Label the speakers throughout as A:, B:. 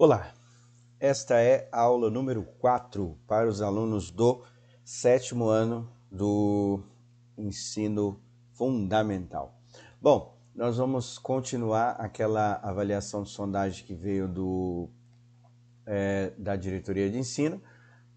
A: Olá, esta é a aula número 4 para os alunos do sétimo ano do ensino fundamental. Bom, nós vamos continuar aquela avaliação de sondagem que veio do, é, da diretoria de ensino.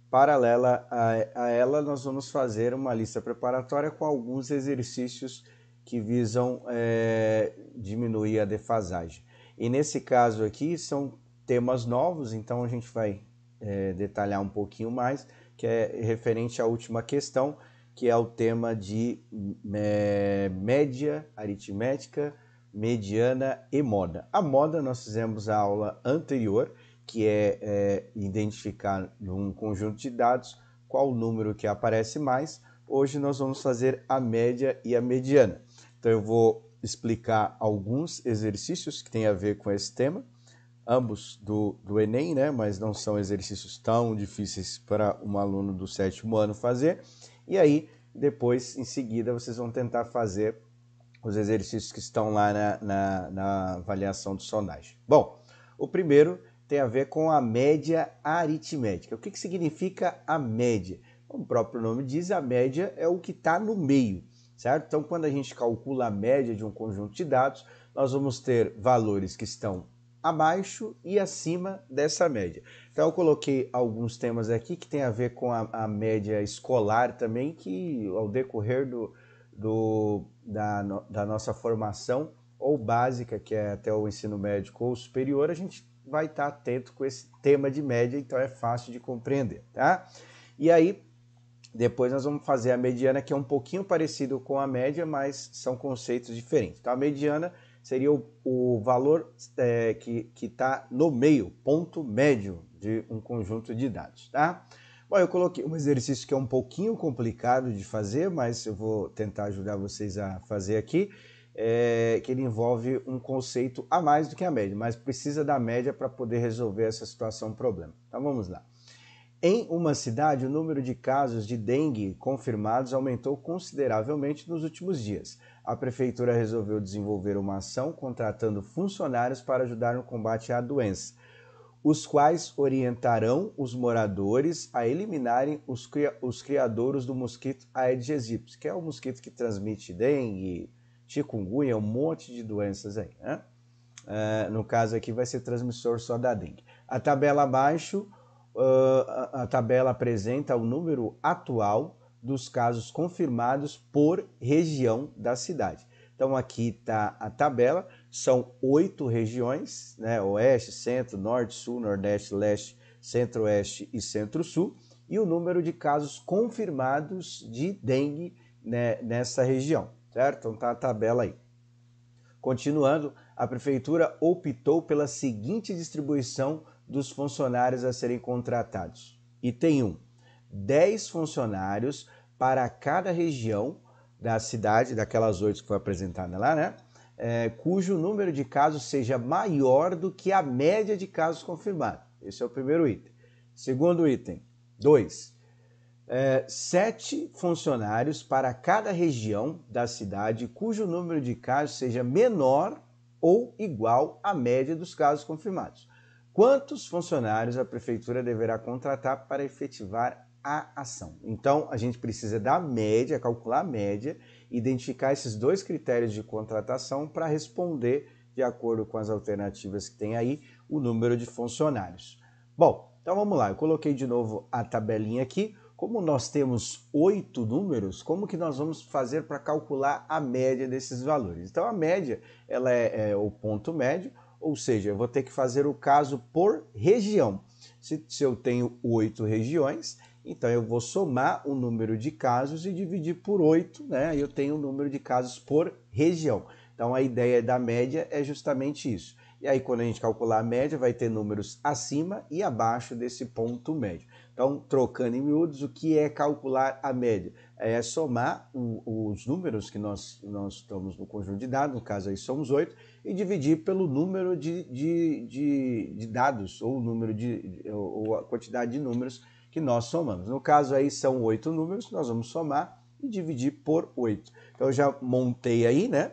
A: Paralela a, a ela, nós vamos fazer uma lista preparatória com alguns exercícios que visam é, diminuir a defasagem. E nesse caso aqui, são temas novos, então a gente vai é, detalhar um pouquinho mais, que é referente à última questão, que é o tema de é, média aritmética, mediana e moda. A moda nós fizemos a aula anterior, que é, é identificar num conjunto de dados qual o número que aparece mais. Hoje nós vamos fazer a média e a mediana. Então eu vou explicar alguns exercícios que têm a ver com esse tema ambos do, do Enem, né? mas não são exercícios tão difíceis para um aluno do sétimo ano fazer. E aí, depois, em seguida, vocês vão tentar fazer os exercícios que estão lá na, na, na avaliação do sondagem. Bom, o primeiro tem a ver com a média aritmética. O que, que significa a média? Como o próprio nome diz, a média é o que está no meio, certo? Então, quando a gente calcula a média de um conjunto de dados, nós vamos ter valores que estão abaixo e acima dessa média. Então eu coloquei alguns temas aqui que tem a ver com a, a média escolar também, que ao decorrer do, do da, no, da nossa formação, ou básica, que é até o ensino médio ou superior, a gente vai estar atento com esse tema de média, então é fácil de compreender, tá? E aí, depois nós vamos fazer a mediana, que é um pouquinho parecido com a média, mas são conceitos diferentes. Então, a mediana seria o, o valor é, que está no meio, ponto médio de um conjunto de dados, tá? Bom, eu coloquei um exercício que é um pouquinho complicado de fazer, mas eu vou tentar ajudar vocês a fazer aqui, é, que ele envolve um conceito a mais do que a média, mas precisa da média para poder resolver essa situação, problema. Então vamos lá. Em uma cidade, o número de casos de dengue confirmados aumentou consideravelmente nos últimos dias. A prefeitura resolveu desenvolver uma ação contratando funcionários para ajudar no combate à doença, os quais orientarão os moradores a eliminarem os, criadores os criadouros do mosquito Aedes aegypti, que é o mosquito que transmite dengue, chikungunya, um monte de doenças aí. Né? Uh, no caso aqui, vai ser transmissor só da dengue. A tabela abaixo Uh, a, tabela apresenta o número atual dos casos confirmados por região da cidade. Então aqui está a tabela, são oito regiões, né? oeste, centro, norte, sul, nordeste, leste, centro-oeste e centro-sul, e o número de casos confirmados de dengue né, nessa região, certo? Então tá a tabela aí. Continuando, a prefeitura optou pela seguinte distribuição dos funcionários a serem contratados. Item 1. 10 funcionários para cada região da cidade, daquelas oito que foi apresentada lá, né? É, cujo número de casos seja maior do que a média de casos confirmados. Esse é o primeiro item. Segundo item, 2. É, sete funcionários para cada região da cidade cujo número de casos seja menor ou igual à média dos casos confirmados quantos funcionários a prefeitura deverá contratar para efetivar a ação. Então, a gente precisa da média, calcular a média, identificar esses dois critérios de contratação para responder, de acordo com as alternativas que tem aí, o número de funcionários. Bom, então vamos lá, eu coloquei de novo a tabelinha aqui. Como nós temos oito números, como que nós vamos fazer para calcular a média desses valores? Então, a média ela é, é o ponto médio, ou seja, eu vou ter que fazer o caso por região. Se, se eu tenho oito regiões, então eu vou somar o número de casos e dividir por oito, né? Eu tenho o número de casos por região. Então a ideia da média é justamente isso. E aí, quando a gente calcular a média, vai ter números acima e abaixo desse ponto médio. Então, trocando em miúdos, o que é calcular a média? É somar o, os números que nós, nós estamos no conjunto de dados, no caso aí somos oito, e dividir pelo número de, de, de, de dados ou número de ou a quantidade de números que nós somamos. No caso aí são oito números que nós vamos somar e dividir por oito. Então eu já montei aí, né,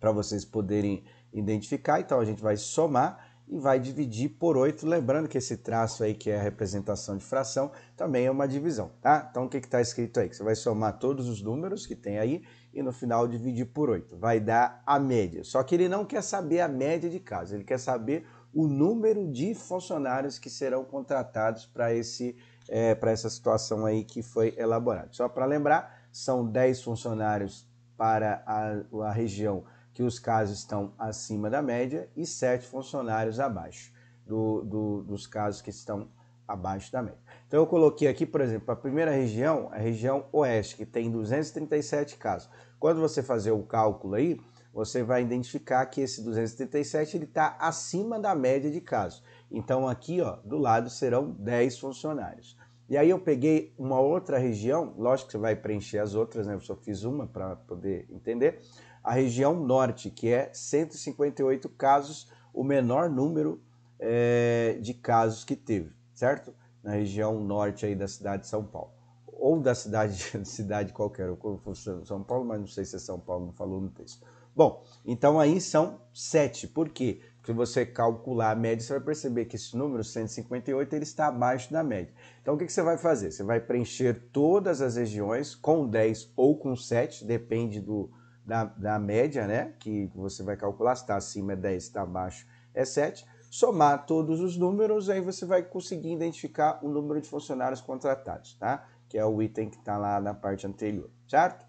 A: para vocês poderem identificar. Então a gente vai somar e vai dividir por 8, lembrando que esse traço aí, que é a representação de fração, também é uma divisão, tá? Então o que está escrito aí? Você vai somar todos os números que tem aí e no final dividir por 8. Vai dar a média. Só que ele não quer saber a média de casa, ele quer saber o número de funcionários que serão contratados para esse é, para essa situação aí que foi elaborada. Só para lembrar, são 10 funcionários para a, a região que os casos estão acima da média e sete funcionários abaixo do, do, dos casos que estão abaixo da média. Então eu coloquei aqui, por exemplo, a primeira região, a região oeste, que tem 237 casos. Quando você fazer o cálculo aí, você vai identificar que esse 237 ele está acima da média de casos. Então aqui, ó, do lado serão 10 funcionários. E aí eu peguei uma outra região, lógico que você vai preencher as outras, né? Eu só fiz uma para poder entender a região norte, que é 158 casos, o menor número é, de casos que teve, certo? Na região norte aí da cidade de São Paulo. Ou da cidade, cidade qualquer, ou São Paulo, mas não sei se é São Paulo, não falou no texto. Bom, então aí são sete Por quê? Se você calcular a média, você vai perceber que esse número, 158, ele está abaixo da média. Então o que, que você vai fazer? Você vai preencher todas as regiões com 10 ou com 7, depende do, da, da média, né? Que você vai calcular, se está acima é 10, se está abaixo é 7. Somar todos os números, aí você vai conseguir identificar o número de funcionários contratados, tá? Que é o item que está lá na parte anterior, certo?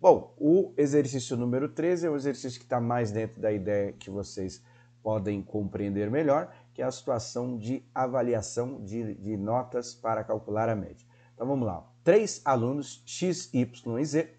A: Bom, o exercício número 13 é um exercício que está mais dentro da ideia que vocês podem compreender melhor, que é a situação de avaliação de, de notas para calcular a média. Então vamos lá. Três alunos, X, Y e Z,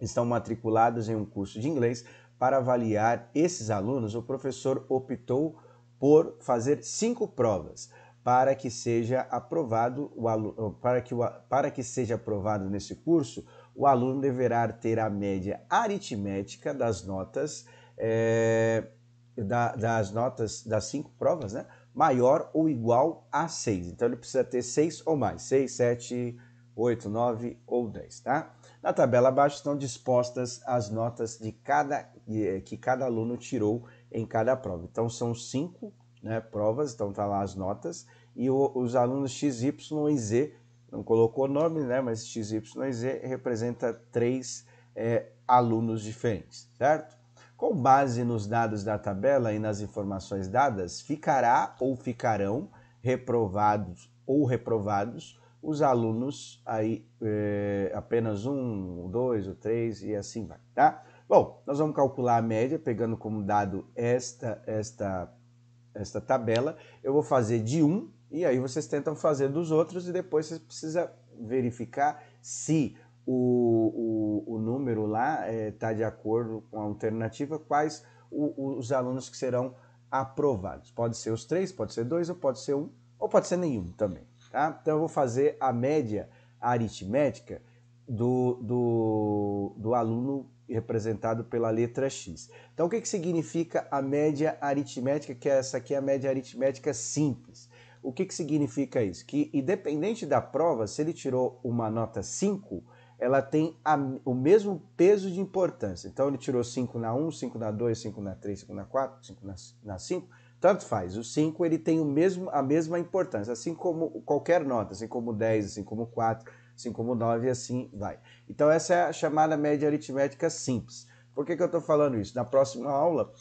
A: estão matriculados em um curso de inglês. Para avaliar esses alunos, o professor optou por fazer cinco provas para que seja aprovado o aluno, para que, o, para que seja aprovado nesse curso, o aluno deverá ter a média aritmética das notas é, da, das notas das cinco provas, né? Maior ou igual a seis. Então ele precisa ter seis ou mais, seis, sete, oito, nove ou dez, tá? Na tabela abaixo estão dispostas as notas de cada, eh, que cada aluno tirou em cada prova. Então são cinco né, provas, então tá lá as notas, e o, os alunos X, Y e Z, não colocou nome, né, mas X, Y e Z representa três é, alunos diferentes, certo? Com base nos dados da tabela e nas informações dadas, ficará ou ficarão reprovados ou reprovados os alunos aí é, apenas um, dois ou três e assim vai, tá? Bom, nós vamos calcular a média pegando como dado esta, esta, esta tabela. Eu vou fazer de um e aí vocês tentam fazer dos outros e depois vocês precisam verificar se o, o, o número lá está eh, é, de acordo com a alternativa, quais o, os alunos que serão aprovados. Pode ser os três, pode ser dois ou pode ser um, ou pode ser nenhum também. Tá? Então eu vou fazer a média aritmética do, do, do aluno representado pela letra X. Então o que, que significa a média aritmética, que é essa aqui é a média aritmética simples. O que, que significa isso? Que independente da prova, se ele tirou uma nota 5, ela tem a, o mesmo peso de importância. Então ele tirou 5 na 1, 5 na 2, 5 na 3, 5 na 4, 5 na 5 tanto faz, o 5 ele tem o mesmo, a mesma importância, assim como qualquer nota, assim como 10, assim como 4, assim como 9 assim vai. Então essa é a chamada média aritmética simples. Por que, que eu estou falando isso? Na próxima aula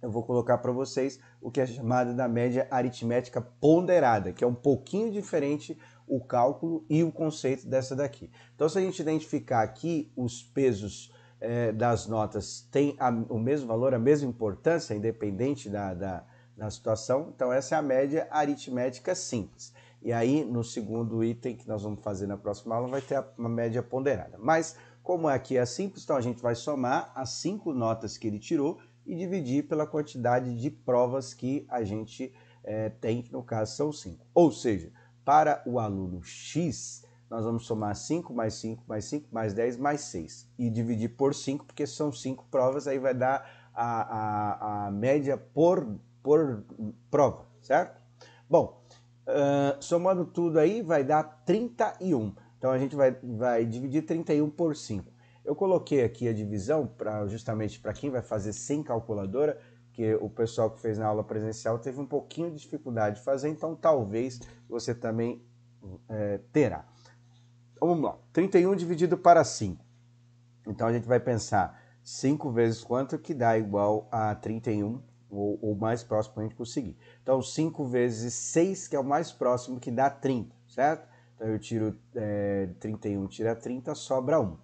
A: eu vou colocar para vocês o que é chamada da média aritmética ponderada, que é um pouquinho diferente o cálculo e o conceito dessa daqui. Então se a gente identificar aqui os pesos é, das notas têm a, o mesmo valor, a mesma importância, independente da, da na situação. Então, essa é a média aritmética simples. E aí, no segundo item que nós vamos fazer na próxima aula, vai ter a, uma média ponderada. Mas, como aqui é simples, então a gente vai somar as cinco notas que ele tirou e dividir pela quantidade de provas que a gente é, tem, que no caso são cinco. Ou seja, para o aluno X, nós vamos somar 5 mais 5 mais 5 mais 10 mais 6 e dividir por 5, porque são 5 provas, aí vai dar a, a, a média por por prova, certo? Bom, uh, somando tudo aí vai dar 31. Então a gente vai, vai dividir 31 por 5. Eu coloquei aqui a divisão pra, justamente para quem vai fazer sem calculadora, que o pessoal que fez na aula presencial teve um pouquinho de dificuldade de fazer, então talvez você também é, terá. Então, vamos lá, 31 dividido para 5. Então a gente vai pensar 5 vezes quanto que dá igual a 31 ou o mais próximo que a gente conseguir. Então, 5 vezes 6, que é o mais próximo, que dá 30, certo? Então, eu tiro é, 31, tira 30, sobra 1.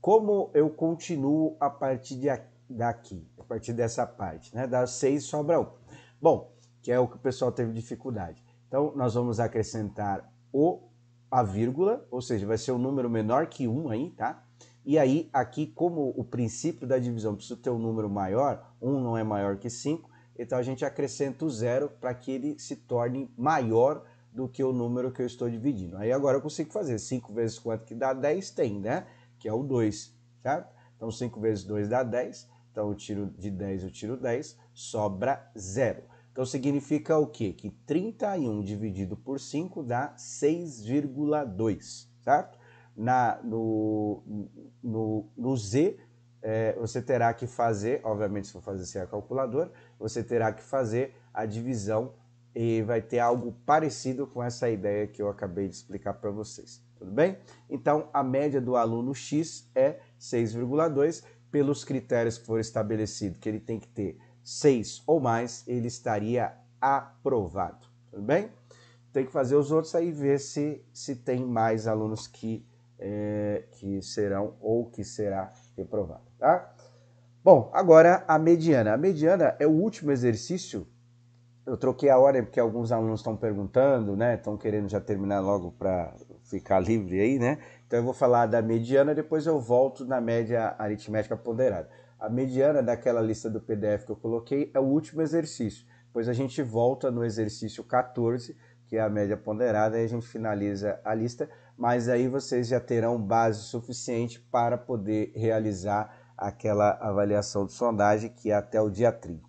A: Como eu continuo a partir de daqui, a partir dessa parte, né? Dá 6, sobra 1. Bom, que é o que o pessoal teve dificuldade. Então, nós vamos acrescentar o, a vírgula, ou seja, vai ser um número menor que 1 aí, tá? E aí, aqui, como o princípio da divisão precisa ter um número maior, 1 não é maior que 5, então a gente acrescenta o zero para que ele se torne maior do que o número que eu estou dividindo. Aí agora eu consigo fazer 5 vezes quanto que dá 10? Tem, né? Que é o 2, certo? Então 5 vezes 2 dá 10, então eu tiro de 10, eu tiro 10, sobra 0. Então significa o quê? Que 31 dividido por 5 dá 6,2, certo? Na, no, no, no Z, é, você terá que fazer, obviamente, se for fazer sem a calculadora, você terá que fazer a divisão e vai ter algo parecido com essa ideia que eu acabei de explicar para vocês. Tudo bem? Então, a média do aluno X é 6,2. Pelos critérios que foram estabelecidos, que ele tem que ter 6 ou mais, ele estaria aprovado. Tudo bem? Tem que fazer os outros aí ver se, se tem mais alunos que é, que serão ou que será reprovado, tá? Bom, agora a mediana. A mediana é o último exercício. Eu troquei a hora porque alguns alunos estão perguntando, né? Estão querendo já terminar logo para ficar livre aí, né? Então eu vou falar da mediana, depois eu volto na média aritmética ponderada. A mediana daquela lista do PDF que eu coloquei é o último exercício. Depois a gente volta no exercício 14, que é a média ponderada, e a gente finaliza a lista mas aí vocês já terão base suficiente para poder realizar aquela avaliação de sondagem que é até o dia 30.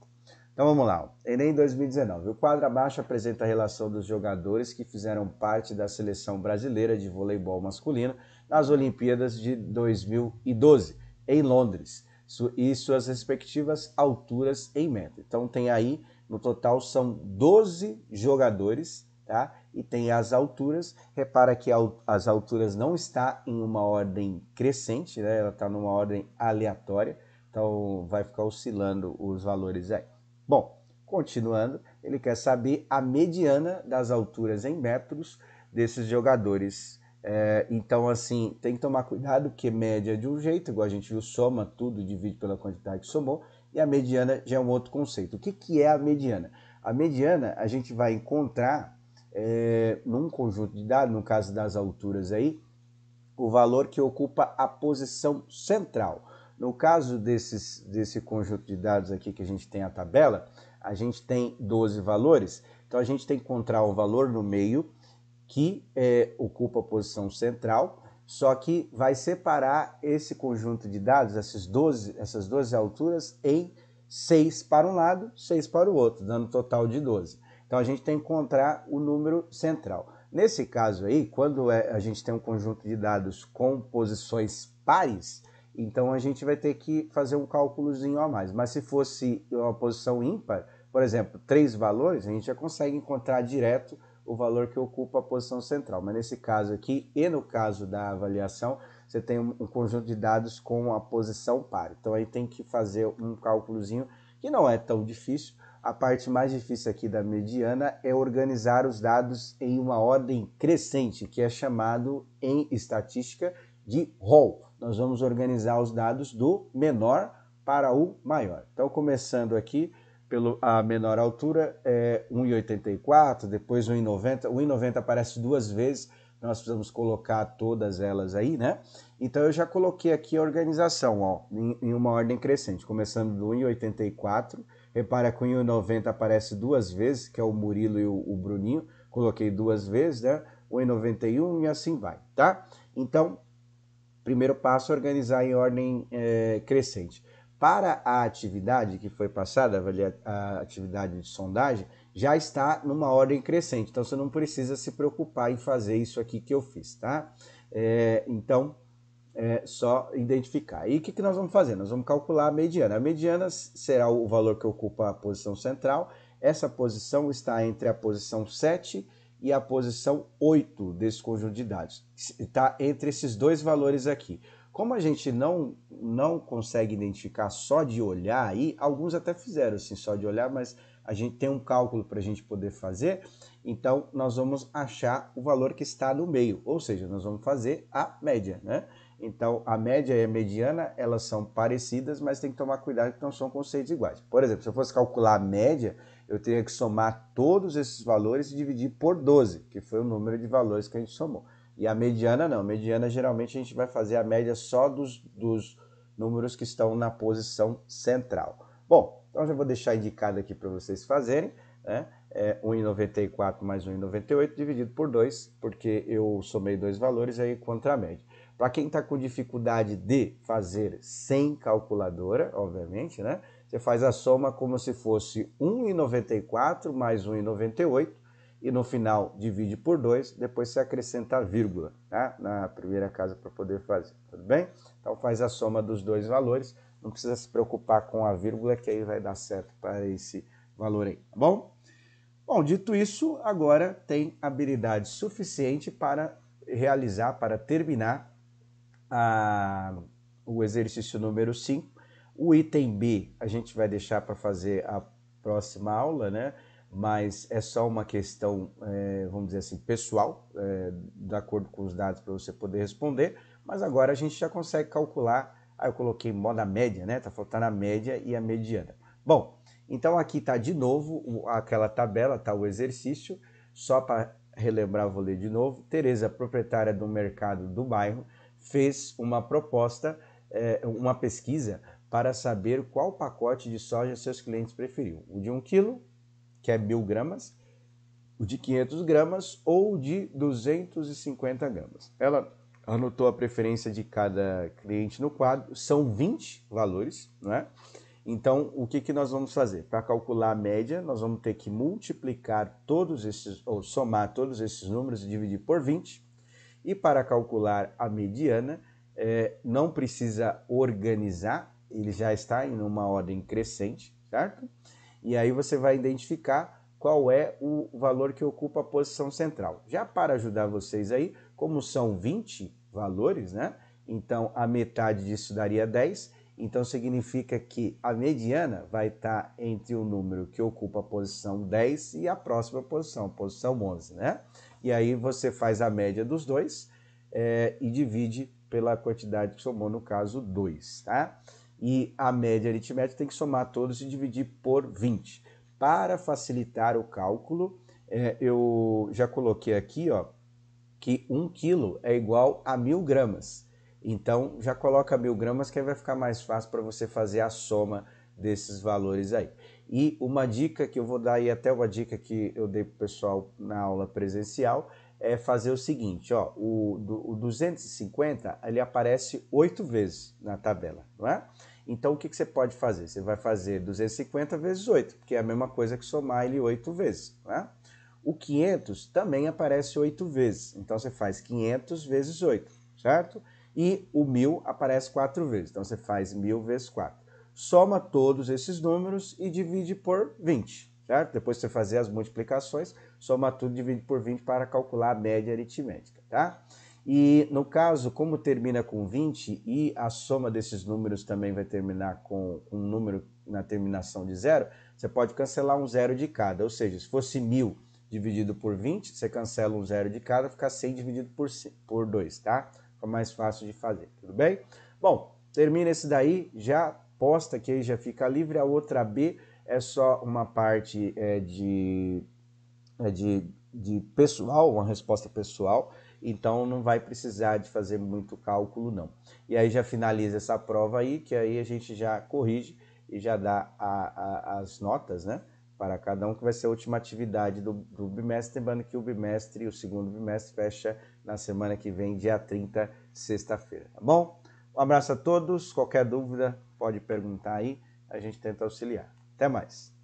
A: Então vamos lá, Enem 2019. O quadro abaixo apresenta a relação dos jogadores que fizeram parte da seleção brasileira de voleibol masculino nas Olimpíadas de 2012, em Londres, e suas respectivas alturas em meta. Então tem aí, no total, são 12 jogadores, tá? e tem as alturas. Repara que as alturas não está em uma ordem crescente, né? ela está numa ordem aleatória, então vai ficar oscilando os valores aí. Bom, continuando, ele quer saber a mediana das alturas em metros desses jogadores. É, então, assim, tem que tomar cuidado que média de um jeito, igual a gente viu, soma tudo, divide pela quantidade que somou, e a mediana já é um outro conceito. O que, que é a mediana? A mediana a gente vai encontrar é, num conjunto de dados, no caso das alturas aí, o valor que ocupa a posição central. No caso desses, desse conjunto de dados aqui que a gente tem a tabela, a gente tem 12 valores, então a gente tem que encontrar o um valor no meio que é, ocupa a posição central, só que vai separar esse conjunto de dados, esses 12, essas 12 alturas, em 6 para um lado, 6 para o outro, dando um total de 12. Então a gente tem que encontrar o número central. Nesse caso aí, quando é, a gente tem um conjunto de dados com posições pares, então a gente vai ter que fazer um cálculozinho a mais. Mas se fosse uma posição ímpar, por exemplo, três valores, a gente já consegue encontrar direto o valor que ocupa a posição central. Mas nesse caso aqui e no caso da avaliação, você tem um conjunto de dados com a posição par. Então aí tem que fazer um cálculozinho que não é tão difícil, a parte mais difícil aqui da mediana é organizar os dados em uma ordem crescente, que é chamado em estatística de roll. Nós vamos organizar os dados do menor para o maior. Então, começando aqui pelo a menor altura é 1,84, depois 1,90. 1,90 aparece duas vezes, nós precisamos colocar todas elas aí, né? Então eu já coloquei aqui a organização, ó, em, em uma ordem crescente, começando do 1,84 Repara que o E90 aparece duas vezes, que é o Murilo e o, o Bruninho. Coloquei duas vezes, né? O E91 e assim vai, tá? Então, primeiro passo, organizar em ordem é, crescente. Para a atividade que foi passada, a atividade de sondagem, já está numa ordem crescente. Então, você não precisa se preocupar em fazer isso aqui que eu fiz, tá? É, então é só identificar. E o que, que nós vamos fazer? Nós vamos calcular a mediana. A mediana será o valor que ocupa a posição central. Essa posição está entre a posição 7 e a posição 8 desse conjunto de dados. Está entre esses dois valores aqui. Como a gente não, não consegue identificar só de olhar aí, alguns até fizeram assim só de olhar, mas a gente tem um cálculo para a gente poder fazer, então nós vamos achar o valor que está no meio, ou seja, nós vamos fazer a média, né? Então, a média e a mediana, elas são parecidas, mas tem que tomar cuidado que não são conceitos iguais. Por exemplo, se eu fosse calcular a média, eu teria que somar todos esses valores e dividir por 12, que foi o número de valores que a gente somou. E a mediana não, a mediana geralmente a gente vai fazer a média só dos, dos números que estão na posição central. Bom, então já vou deixar indicado aqui para vocês fazerem, né? É 1,94 mais 1,98 dividido por 2, porque eu somei dois valores aí contra a média. Para quem está com dificuldade de fazer sem calculadora, obviamente, né? Você faz a soma como se fosse 1,94 mais 1,98 e no final divide por 2, depois você acrescenta a vírgula tá? na primeira casa para poder fazer, tudo bem? Então faz a soma dos dois valores, não precisa se preocupar com a vírgula que aí vai dar certo para esse valor aí, tá bom? Bom, dito isso, agora tem habilidade suficiente para realizar, para terminar a, o exercício número 5. O item B a gente vai deixar para fazer a próxima aula, né? mas é só uma questão, é, vamos dizer assim, pessoal, é, de acordo com os dados para você poder responder, mas agora a gente já consegue calcular, ah, eu coloquei moda média, né? Tá faltando a média e a mediana. Bom, então aqui está de novo aquela tabela, tá o exercício, só para relembrar, vou ler de novo. Tereza, proprietária do mercado do bairro, fez uma proposta, é, uma pesquisa para saber qual pacote de soja seus clientes preferiam. O de 1 kg, que é mil gramas, o de 500 gramas ou de 250 gramas. Ela anotou a preferência de cada cliente no quadro, são 20 valores, não é? Então, o que, que nós vamos fazer? Para calcular a média, nós vamos ter que multiplicar todos esses, ou somar todos esses números e dividir por 20. E para calcular a mediana, é, não precisa organizar, ele já está em uma ordem crescente, certo? E aí você vai identificar qual é o valor que ocupa a posição central. Já para ajudar vocês aí, como são 20 valores, né? Então a metade disso daria 10. Então significa que a mediana vai estar entre o número que ocupa a posição 10 e a próxima posição, a posição 11, né? e aí você faz a média dos dois é, e divide pela quantidade que somou, no caso 2, tá? E a média aritmética tem que somar todos e dividir por 20. Para facilitar o cálculo, é, eu já coloquei aqui, ó, que 1 um quilo é igual a mil gramas. Então, já coloca mil gramas que aí vai ficar mais fácil para você fazer a soma desses valores aí. E uma dica que eu vou dar, e até uma dica que eu dei para o pessoal na aula presencial, é fazer o seguinte, ó, o, o 250 ele aparece oito vezes na tabela, não é? Então o que, que você pode fazer? Você vai fazer 250 vezes 8, porque é a mesma coisa que somar ele oito vezes, não é? O 500 também aparece oito vezes, então você faz 500 vezes 8, certo? E o 1000 aparece quatro vezes, então você faz 1000 vezes 4 soma todos esses números e divide por 20, certo? Depois você fazer as multiplicações, soma tudo e divide por 20 para calcular a média aritmética, tá? E no caso, como termina com 20 e a soma desses números também vai terminar com um número na terminação de zero, você pode cancelar um zero de cada. Ou seja, se fosse mil dividido por 20, você cancela um zero de cada, fica 100 dividido por, por 2, tá? Fica mais fácil de fazer, tudo bem? Bom, termina esse daí, já posta, que aí já fica livre, a outra B é só uma parte é, de, é, de, de pessoal, uma resposta pessoal, então não vai precisar de fazer muito cálculo não. E aí já finaliza essa prova aí, que aí a gente já corrige e já dá a, a, as notas, né? Para cada um, que vai ser a última atividade do, do bimestre, lembrando que o bimestre, o segundo bimestre, fecha na semana que vem, dia 30, sexta-feira, tá bom? Um abraço a todos, qualquer dúvida, pode perguntar aí, a gente tenta auxiliar. Até mais!